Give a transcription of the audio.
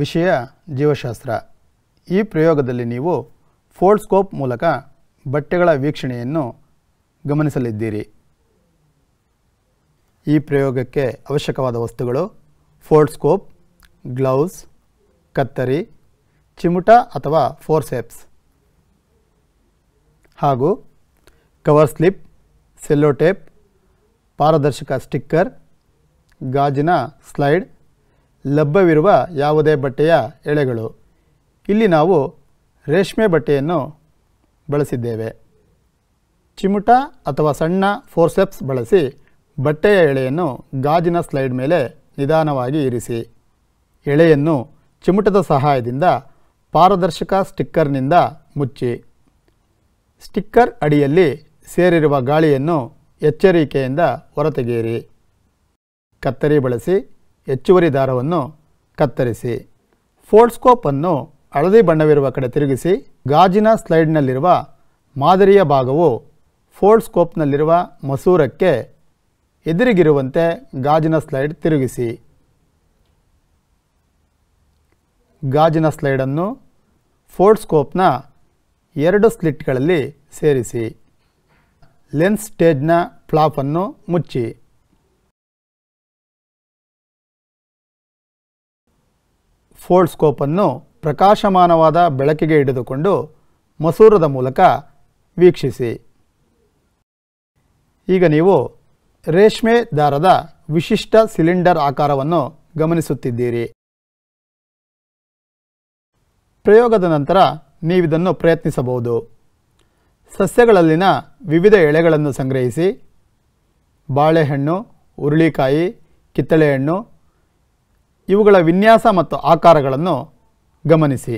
ವಿಷಯ ಜೀವಶಾಸ್ತ್ರ ಈ ಪ್ರಯೋಗದಲ್ಲಿ ನೀವು ಫೋಲ್ಡ್ಸ್ಕೋಪ್ ಮೂಲಕ ಬಟ್ಟೆಗಳ ವೀಕ್ಷಣೆಯನ್ನು ಗಮನಿಸಲಿದ್ದೀರಿ ಈ ಪ್ರಯೋಗಕ್ಕೆ ಅವಶ್ಯಕವಾದ ವಸ್ತುಗಳು ಫೋಲ್ಡ್ಸ್ಕೋಪ್ ಗ್ಲೌಸ್ ಕತ್ತರಿ ಚಿಮುಟ ಅಥವಾ ಫೋರ್ಸೆಪ್ಸ್ ಹಾಗೂ ಕವರ್ ಸ್ಲಿಪ್ ಸೆಲ್ಲೋಟೇಪ್ ಪಾರದರ್ಶಕ ಸ್ಟಿಕ್ಕರ್ ಗಾಜಿನ ಸ್ಲೈಡ್ ಲಭ್ಯವಿರುವ ಯಾವುದೇ ಬಟ್ಟೆಯ ಎಳೆಗಳು ಇಲ್ಲಿ ನಾವು ರೇಷ್ಮೆ ಬಟ್ಟೆಯನ್ನು ಬಳಸಿದ್ದೇವೆ ಚಿಮುಟ ಅಥವಾ ಸಣ್ಣ ಫೋರ್ಸೆಪ್ಸ್ ಬಳಸಿ ಬಟ್ಟೆಯ ಎಳೆಯನ್ನು ಗಾಜಿನ ಸ್ಲೈಡ್ ಮೇಲೆ ನಿಧಾನವಾಗಿ ಇರಿಸಿ ಎಳೆಯನ್ನು ಚಿಮುಟದ ಸಹಾಯದಿಂದ ಪಾರದರ್ಶಕ ಸ್ಟಿಕ್ಕರ್ನಿಂದ ಮುಚ್ಚಿ ಸ್ಟಿಕ್ಕರ್ ಅಡಿಯಲ್ಲಿ ಸೇರಿರುವ ಗಾಳಿಯನ್ನು ಎಚ್ಚರಿಕೆಯಿಂದ ಹೊರತೆಗೆಯಿರಿ ಕತ್ತರಿ ಬಳಸಿ ಹೆಚ್ಚುವರಿ ದಾರವನ್ನು ಕತ್ತರಿಸಿ ಫೋಲ್ಡ್ಸ್ಕೋಪನ್ನು ಹಳದಿ ಬಣ್ಣವಿರುವ ಕಡೆ ತಿರುಗಿಸಿ ಗಾಜಿನ ಸ್ಲೈಡ್ನಲ್ಲಿರುವ ಮಾದರಿಯ ಭಾಗವು ಫೋಲ್ಡ್ಸ್ಕೋಪ್ನಲ್ಲಿರುವ ಮಸೂರಕ್ಕೆ ಎದುರಿಗಿರುವಂತೆ ಗಾಜಿನ ಸ್ಲೈಡ್ ತಿರುಗಿಸಿ ಗಾಜಿನ ಸ್ಲೈಡನ್ನು ಫೋಲ್ಡ್ಸ್ಕೋಪ್ನ ಎರಡು ಸ್ಲಿಟ್ಗಳಲ್ಲಿ ಸೇರಿಸಿ ಲೆನ್ಸ್ ಸ್ಟೇಜ್ನ ಫ್ಲಾಪನ್ನು ಮುಚ್ಚಿ ಸ್ಕೋಪನ್ನು ಪ್ರಕಾಶಮಾನವಾದ ಬೆಳಕಿಗೆ ಹಿಡಿದುಕೊಂಡು ಮಸೂರದ ಮೂಲಕ ವೀಕ್ಷಿಸಿ ಈಗ ನೀವು ರೇಷ್ಮೆ ದಾರದ ವಿಶಿಷ್ಟ ಸಿಲಿಂಡರ್ ಆಕಾರವನ್ನು ಗಮನಿಸುತ್ತಿದ್ದೀರಿ ಪ್ರಯೋಗದ ನಂತರ ನೀವಿದನ್ನು ಪ್ರಯತ್ನಿಸಬಹುದು ಸಸ್ಯಗಳಲ್ಲಿನ ವಿವಿಧ ಎಳೆಗಳನ್ನು ಸಂಗ್ರಹಿಸಿ ಬಾಳೆಹಣ್ಣು ಹುರುಳಿಕಾಯಿ ಕಿತ್ತಳೆಹಣ್ಣು ಇವುಗಳ ವಿನ್ಯಾಸ ಮತ್ತು ಆಕಾರಗಳನ್ನು ಗಮನಿಸಿ